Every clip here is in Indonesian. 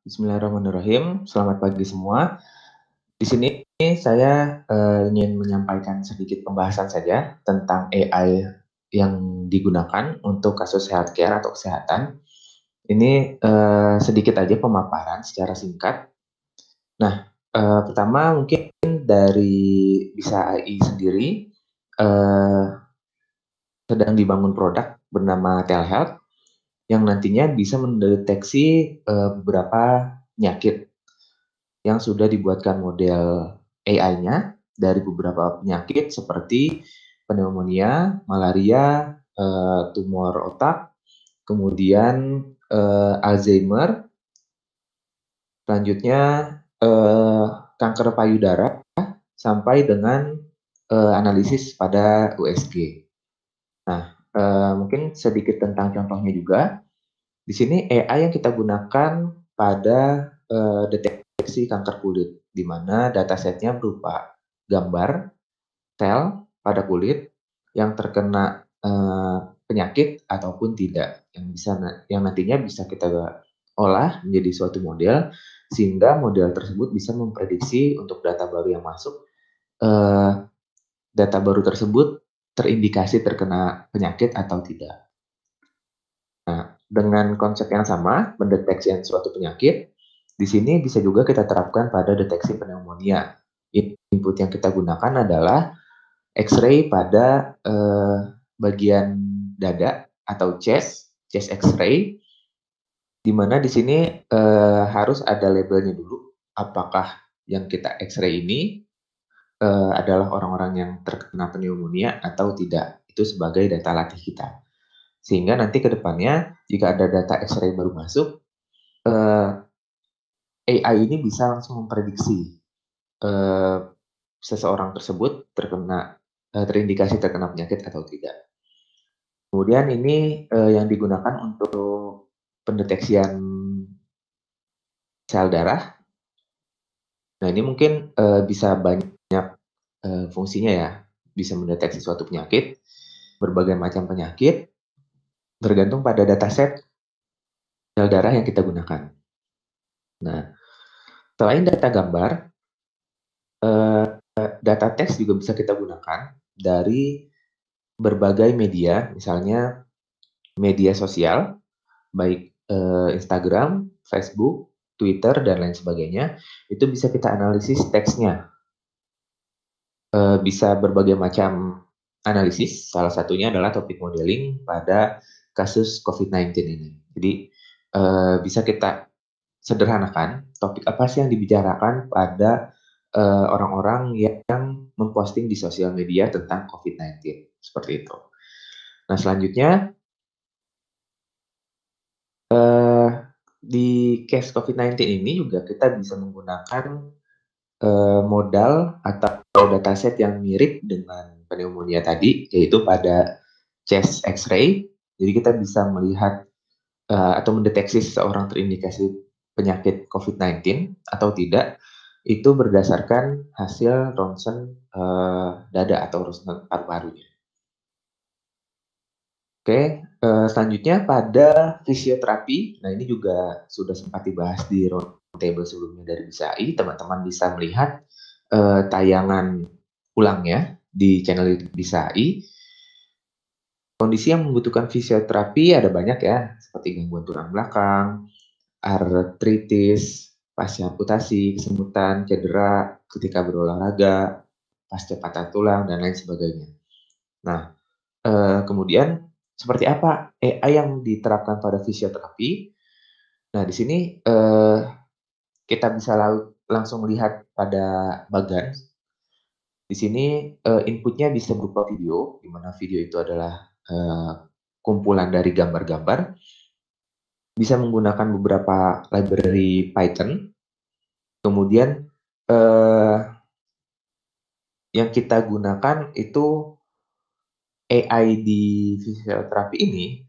Bismillahirrahmanirrahim. Selamat pagi semua. Di sini saya uh, ingin menyampaikan sedikit pembahasan saja tentang AI yang digunakan untuk kasus healthcare atau kesehatan. Ini uh, sedikit aja pemaparan secara singkat. Nah, uh, pertama mungkin dari bisa AI sendiri uh, sedang dibangun produk bernama Telhealth yang nantinya bisa mendeteksi eh, beberapa penyakit yang sudah dibuatkan model AI-nya dari beberapa penyakit seperti pneumonia, malaria, eh, tumor otak, kemudian eh, Alzheimer, selanjutnya kanker payudara sampai dengan analisis pada USG. Nah, Eh, mungkin sedikit tentang contohnya juga. Di sini AI yang kita gunakan pada uh, deteksi kanker kulit, di mana datasetnya berupa gambar sel pada kulit yang terkena uh, penyakit ataupun tidak, yang bisa yang nantinya bisa kita olah menjadi suatu model sehingga model tersebut bisa memprediksi untuk data baru yang masuk uh, data baru tersebut terindikasi terkena penyakit atau tidak. Nah, dengan konsep yang sama, mendeteksi suatu penyakit, di sini bisa juga kita terapkan pada deteksi pneumonia. Input yang kita gunakan adalah X-ray pada eh, bagian dada atau chest, chest X-ray, di mana di sini eh, harus ada labelnya dulu, apakah yang kita X-ray ini uh, adalah orang-orang yang terkena pneumonia atau tidak. Itu sebagai data latih kita. Sehingga nanti ke depannya jika ada data X-ray baru masuk, uh, eh, AI ini bisa langsung memprediksi uh, seseorang tersebut terkena uh, terindikasi terkena penyakit atau tidak. Kemudian ini uh, yang digunakan untuk pendeteksian sel darah. Nah ini mungkin uh, bisa banyak uh, fungsinya ya bisa mendeteksi suatu penyakit, berbagai macam penyakit, tergantung pada dataset sel darah yang kita gunakan. Nah, selain data gambar, eh, data teks juga bisa kita gunakan dari berbagai media, misalnya media sosial, baik eh, Instagram, Facebook, Twitter, dan lain sebagainya. Itu bisa kita analisis teksnya uh, bisa berbagai macam analisis. Salah satunya adalah topik modeling pada kasus COVID-19 ini. Jadi uh, bisa kita sederhanakan topik apa sih yang dibicarakan pada eh, orang-orang uh, yang memposting di sosial media tentang COVID-19 seperti itu. Nah selanjutnya uh, di case COVID-19 ini juga kita bisa menggunakan uh, modal atau atau dataset yang mirip dengan pneumonia tadi, yaitu pada chest X-ray. Jadi kita bisa melihat uh, atau mendeteksi seseorang terindikasi penyakit COVID-19 atau tidak, itu berdasarkan hasil ronsen uh, dada atau ronsen paru-parunya. Oke, uh, selanjutnya pada fisioterapi. Nah ini juga sudah sempat dibahas di roundtable sebelumnya dari BCI. Teman-teman bisa melihat uh, tayangan ya di channel YouTube Bisai. Kondisi yang membutuhkan fisioterapi ada banyak ya, seperti gangguan tulang belakang, artritis, pasca amputasi, kesemutan, cedera ketika berolahraga, pasca patah tulang, dan lain sebagainya. Nah, eh, kemudian seperti apa AI yang diterapkan pada fisioterapi? Nah, di sini eh, kita bisa laut langsung lihat pada bagan. Di sini uh, inputnya bisa berupa video, di mana video itu adalah uh, kumpulan dari gambar-gambar. Bisa menggunakan beberapa library Python. Kemudian uh, yang kita gunakan itu AI di fisioterapi ini,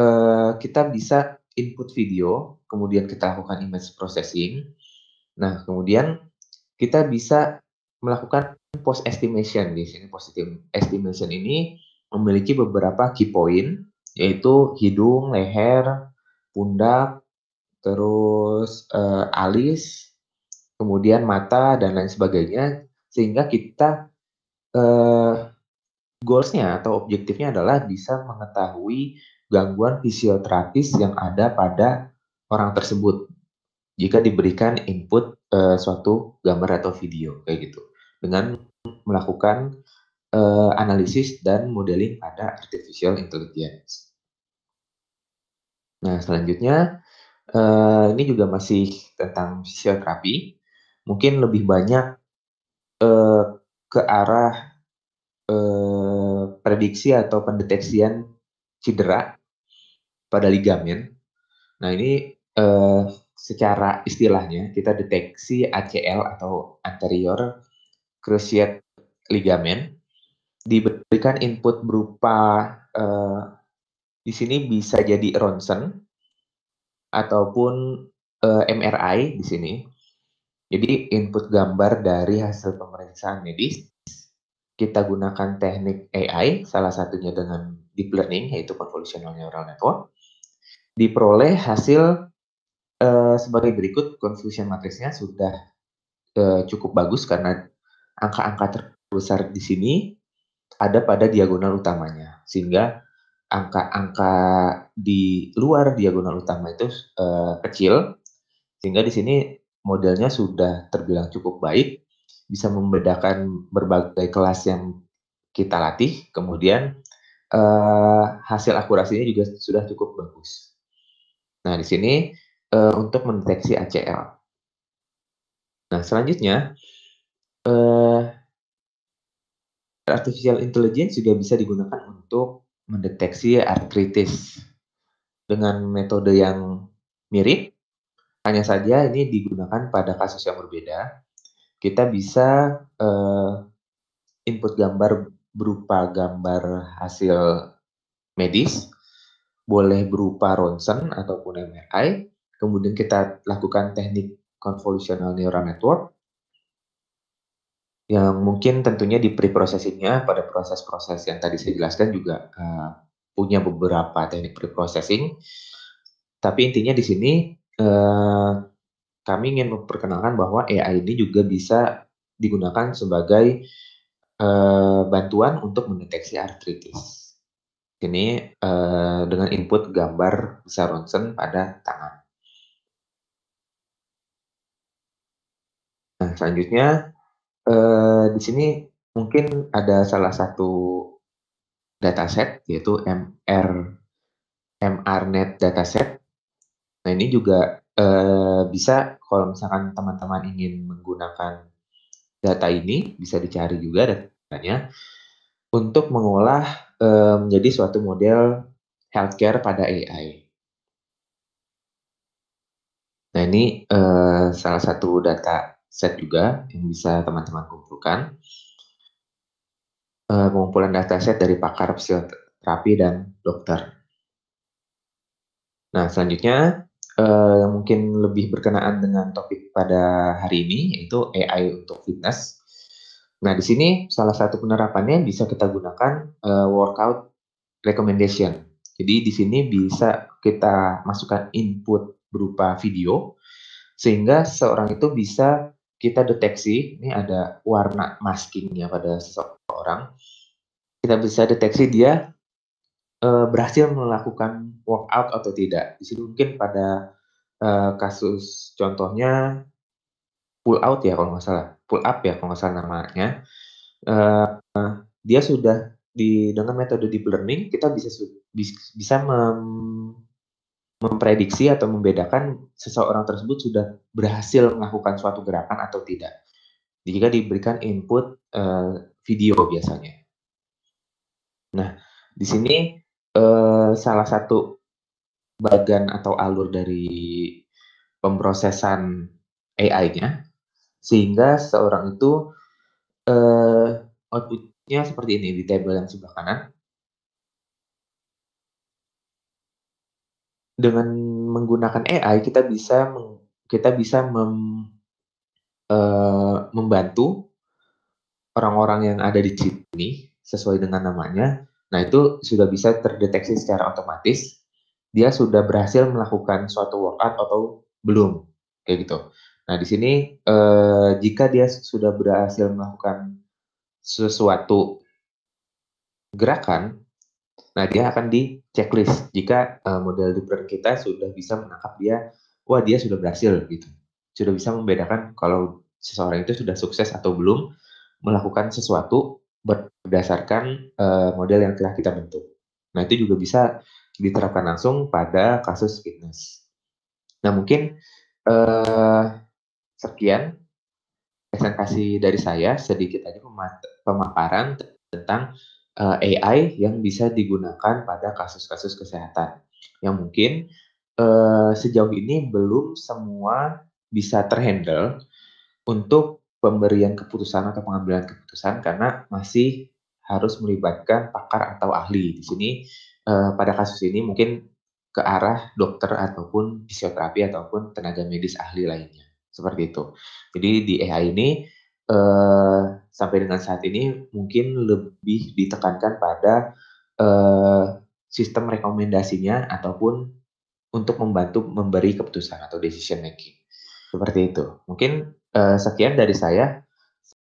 uh, kita bisa input video, kemudian kita lakukan image processing, Nah, kemudian kita bisa melakukan post estimation. Di sini post estimation ini memiliki beberapa key point yaitu hidung, leher, pundak, terus eh, alis, kemudian mata dan lain sebagainya sehingga kita eh, goalsnya atau objektifnya adalah bisa mengetahui gangguan fisioterapis yang ada pada orang tersebut jika diberikan input uh, suatu gambar atau video kayak gitu dengan melakukan uh, analisis dan modeling pada artificial intelligence. Nah, selanjutnya uh, ini juga masih tentang fisioterapi. Mungkin lebih banyak uh, ke arah uh, prediksi atau pendeteksian cedera pada ligamen. Ya. Nah, ini uh, secara istilahnya kita deteksi ACL atau anterior cruciate ligament diberikan input berupa eh, di sini bisa jadi ronsen ataupun eh, MRI di sini. Jadi input gambar dari hasil pemeriksaan medis kita gunakan teknik AI salah satunya dengan deep learning yaitu convolutional neural network diperoleh hasil Eh, sebagai berikut konfusian matrixnya sudah uh, cukup bagus karena angka-angka terbesar di sini ada pada diagonal utamanya sehingga angka-angka di luar diagonal utama itu uh, kecil sehingga di sini modelnya sudah terbilang cukup baik bisa membedakan berbagai kelas yang kita latih kemudian uh, hasil akurasinya juga sudah cukup bagus nah di sini uh, untuk mendeteksi ACL. Nah, selanjutnya uh, artificial intelligence juga bisa digunakan untuk mendeteksi artritis dengan metode yang mirip, hanya saja ini digunakan pada kasus yang berbeda. Kita bisa uh, input gambar berupa gambar hasil medis, boleh berupa ronsen ataupun MRI, kemudian kita lakukan teknik convolutional neural network yang mungkin tentunya di preprocessingnya pada proses-proses yang tadi saya jelaskan juga uh, punya beberapa teknik preprocessing tapi intinya di sini uh, kami ingin memperkenalkan bahwa AI ini juga bisa digunakan sebagai uh, bantuan untuk mendeteksi artritis ini uh, dengan input gambar besar ronsen pada tangan selanjutnya eh, di sini mungkin ada salah satu dataset yaitu MR MRNet dataset. Nah, ini juga eh, bisa kalau misalkan teman-teman ingin menggunakan data ini bisa dicari juga datanya untuk mengolah eh, menjadi suatu model healthcare pada AI. Nah, ini eh, salah satu data set juga yang bisa teman-teman kumpulkan. Eh, pengumpulan data set dari pakar psikoterapi dan dokter. Nah, selanjutnya eh, yang mungkin lebih berkenaan dengan topik pada hari ini yaitu AI untuk fitness. Nah, di sini salah satu penerapannya bisa kita gunakan eh, workout recommendation. Jadi di sini bisa kita masukkan input berupa video sehingga seorang itu bisa kita deteksi ini ada warna maskingnya pada seseorang kita bisa deteksi dia e, berhasil melakukan workout atau tidak di sini mungkin pada e, kasus contohnya pull out ya kalau nggak salah pull up ya kalau nggak salah namanya e, dia sudah di dengan metode deep learning kita bisa bisa mem, memprediksi atau membedakan seseorang tersebut sudah berhasil melakukan suatu gerakan atau tidak. Jika diberikan input uh, video biasanya. Nah, di sini uh, salah satu bagan atau alur dari pemrosesan AI-nya sehingga seorang itu uh, outputnya seperti ini di tabel yang sebelah kanan dengan menggunakan AI kita bisa kita bisa mem, uh, membantu orang-orang yang ada di chip ini sesuai dengan namanya. Nah, itu sudah bisa terdeteksi secara otomatis dia sudah berhasil melakukan suatu workout atau belum. Kayak gitu. Nah, di sini eh, jika dia sudah berhasil melakukan sesuatu gerakan, nah dia akan di checklist jika uh, model learn kita sudah bisa menangkap dia, wah dia sudah berhasil gitu, sudah bisa membedakan kalau seseorang itu sudah sukses atau belum melakukan sesuatu berdasarkan uh, model yang telah kita bentuk. Nah itu juga bisa diterapkan langsung pada kasus fitness. Nah mungkin uh, sekian presentasi dari saya sedikit aja pemaparan tentang uh, eh, AI yang bisa digunakan pada kasus-kasus kesehatan yang mungkin uh, sejauh ini belum semua bisa terhandle untuk pemberian keputusan atau pengambilan keputusan karena masih harus melibatkan pakar atau ahli. Di sini uh, pada kasus ini mungkin ke arah dokter ataupun fisioterapi ataupun tenaga medis ahli lainnya. Seperti itu. Jadi di AI ini uh, sampai dengan saat ini mungkin lebih ditekankan pada uh, sistem rekomendasinya ataupun untuk membantu memberi keputusan atau decision making. Seperti itu. Mungkin uh, sekian dari saya.